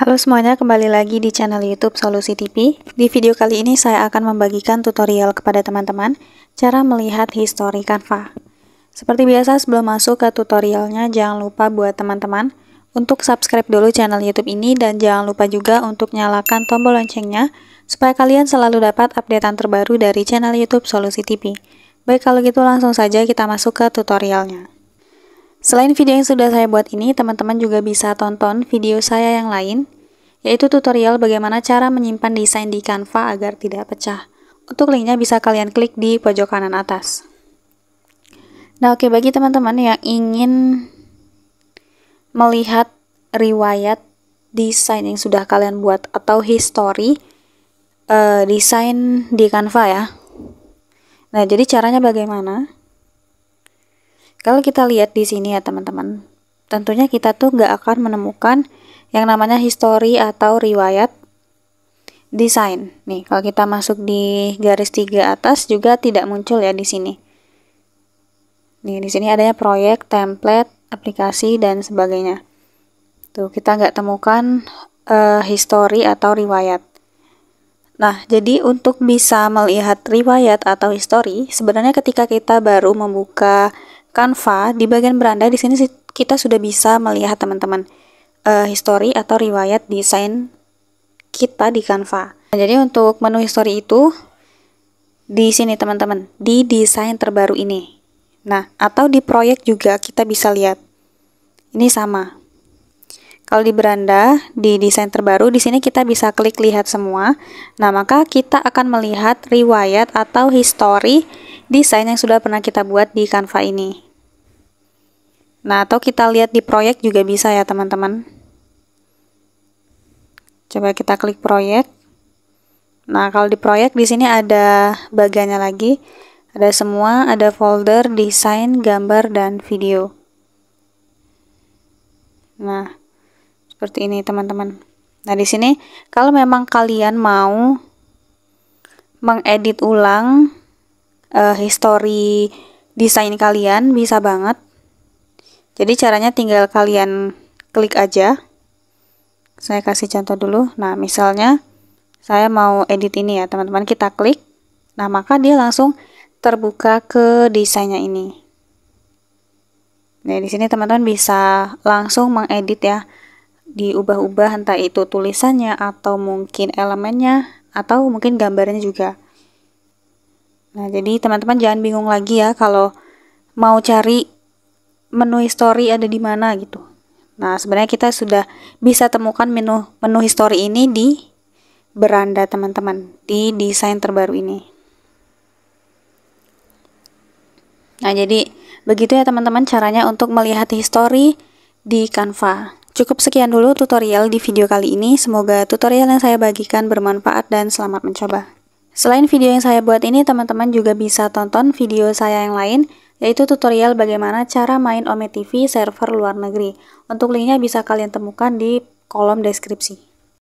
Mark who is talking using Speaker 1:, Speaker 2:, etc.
Speaker 1: Halo semuanya, kembali lagi di channel YouTube Solusi TV. Di video kali ini saya akan membagikan tutorial kepada teman-teman cara melihat histori Canva. Seperti biasa sebelum masuk ke tutorialnya jangan lupa buat teman-teman untuk subscribe dulu channel YouTube ini dan jangan lupa juga untuk nyalakan tombol loncengnya supaya kalian selalu dapat updatean terbaru dari channel YouTube Solusi TV. Baik kalau gitu langsung saja kita masuk ke tutorialnya. Selain video yang sudah saya buat ini, teman-teman juga bisa tonton video saya yang lain yaitu tutorial bagaimana cara menyimpan desain di Canva agar tidak pecah. Untuk linknya bisa kalian klik di pojok kanan atas. Nah oke, bagi teman-teman yang ingin melihat riwayat desain yang sudah kalian buat atau history uh, desain di Canva ya. Nah, jadi caranya bagaimana? Kalau kita lihat di sini ya teman-teman, tentunya kita tuh nggak akan menemukan yang namanya history atau riwayat desain. Nih, kalau kita masuk di garis tiga atas juga tidak muncul ya di sini. Nih, di sini adanya proyek, template, aplikasi, dan sebagainya. Tuh, kita nggak temukan uh, eh, histori atau riwayat. Nah, jadi untuk bisa melihat riwayat atau history, sebenarnya ketika kita baru membuka Canva di bagian beranda di sini kita sudah bisa melihat teman-teman uh, eh, histori atau riwayat desain kita di Canva. Nah, jadi untuk menu history itu di sini teman-teman di desain terbaru ini. Nah atau di proyek juga kita bisa lihat ini sama. Kalau di beranda di desain terbaru di sini kita bisa klik lihat semua. Nah maka kita akan melihat riwayat atau history desain yang sudah pernah kita buat di Canva ini. Nah, atau kita lihat di proyek juga bisa ya, teman-teman. Coba kita klik proyek. Nah, kalau di proyek di sini ada bagiannya lagi. Ada semua, ada folder, desain, gambar, dan video. Nah, seperti ini teman-teman. Nah, di sini kalau memang kalian mau mengedit ulang uh, history desain kalian bisa banget jadi caranya tinggal kalian klik aja saya kasih contoh dulu nah misalnya saya mau edit ini ya teman-teman kita klik nah maka dia langsung terbuka ke desainnya ini nah di sini teman-teman bisa langsung mengedit ya diubah-ubah entah itu tulisannya atau mungkin elemennya atau mungkin gambarnya juga Nah, jadi teman-teman jangan bingung lagi ya kalau mau cari menu history ada di mana gitu. Nah, sebenarnya kita sudah bisa temukan menu menu history ini di beranda teman-teman di desain terbaru ini. Nah, jadi begitu ya teman-teman caranya untuk melihat history di Canva. Cukup sekian dulu tutorial di video kali ini. Semoga tutorial yang saya bagikan bermanfaat dan selamat mencoba. Selain video yang saya buat ini, teman-teman juga bisa tonton video saya yang lain, yaitu tutorial bagaimana cara main Ome TV server luar negeri. Untuk linknya bisa kalian temukan di kolom deskripsi.